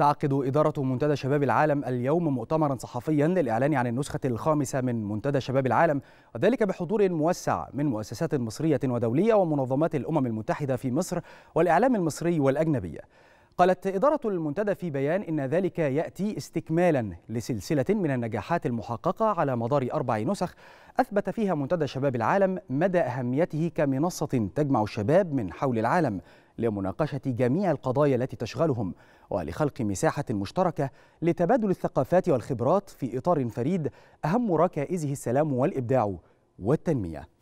تعقد إدارة منتدى شباب العالم اليوم مؤتمرا صحفيا للإعلان عن النسخة الخامسة من منتدى شباب العالم وذلك بحضور موسع من مؤسسات مصرية ودولية ومنظمات الأمم المتحدة في مصر والإعلام المصري والأجنبي قالت إدارة المنتدى في بيان إن ذلك يأتي استكمالا لسلسلة من النجاحات المحققة على مدار أربع نسخ أثبت فيها منتدى شباب العالم مدى أهميته كمنصة تجمع الشباب من حول العالم لمناقشة جميع القضايا التي تشغلهم ولخلق مساحة مشتركة لتبادل الثقافات والخبرات في إطار فريد أهم ركائزه السلام والإبداع والتنمية